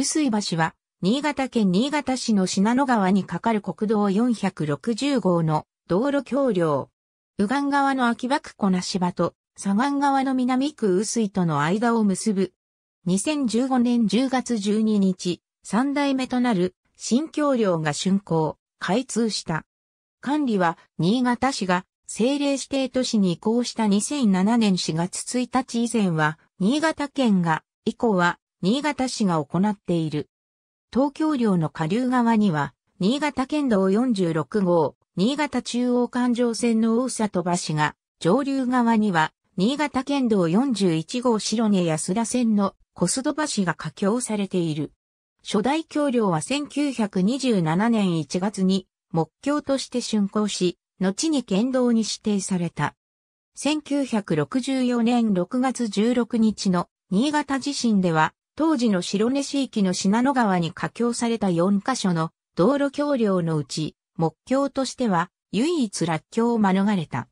薄井橋は、新潟県新潟市の信濃川に架かる国道460号の道路橋梁。右岸側の秋葉区小梨芝と、左岸側の南区薄井との間を結ぶ。2015年10月12日、3代目となる新橋梁が竣工、開通した。管理は、新潟市が政令指定都市に移行した2007年4月1日以前は、新潟県が、以降は新潟市が行っている。東京領の下流側には、新潟県道46号、新潟中央環状線の大里橋が、上流側には、新潟県道41号白根安田線の小須戸橋が架橋されている。初代橋梁は1927年1月に木橋として竣工し、後に県道に指定された。1964年6月16日の新潟地震では当時の白根市域の信濃川に架橋された4カ所の道路橋梁のうち、木橋としては唯一落橋を免れた。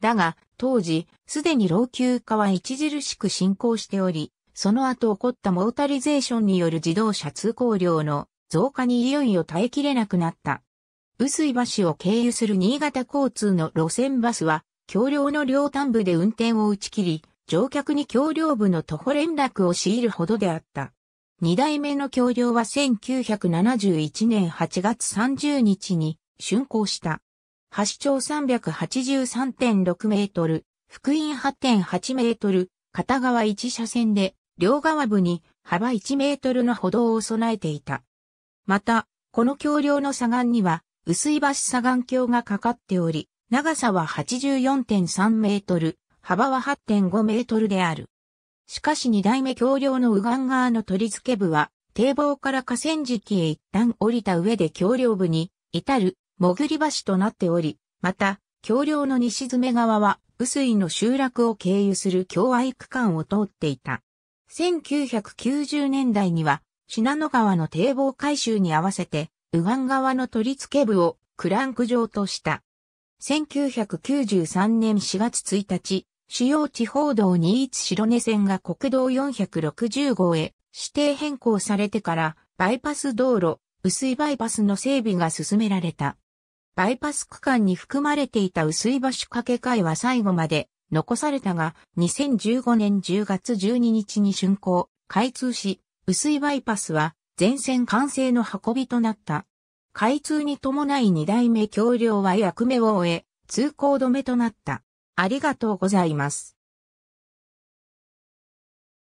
だが、当時、すでに老朽化は著しく進行しており、その後起こったモータリゼーションによる自動車通行量の増加にいよいよ耐えきれなくなった。薄い橋を経由する新潟交通の路線バスは、橋梁の両端部で運転を打ち切り、乗客に橋梁部の徒歩連絡を強いるほどであった。二代目の橋梁は1971年8月30日に竣工した。橋長383.6メートル、福音8.8メートル、片側1車線で、両側部に幅1メートルの歩道を備えていた。また、この橋梁の左岸には、薄い橋左岸橋がかかっており、長さは84.3メートル、幅は8.5メートルである。しかし二代目橋梁の右岸側の取り付け部は、堤防から河川敷へ一旦降りた上で橋梁部に至る潜り橋となっており、また、橋梁の西詰側は、雨水の集落を経由する京愛区間を通っていた。1990年代には、品野川の堤防改修に合わせて、右岸側の取り付け部をクランク状とした。1993年4月1日、主要地方道に位白根線が国道460号へ指定変更されてからバイパス道路、薄いバイパスの整備が進められた。バイパス区間に含まれていた薄い橋掛け替えは最後まで残されたが、2015年10月12日に竣工、開通し、薄いバイパスは全線完成の運びとなった。開通に伴い2代目橋梁は役目を終え、通行止めとなった。ありがとうございます。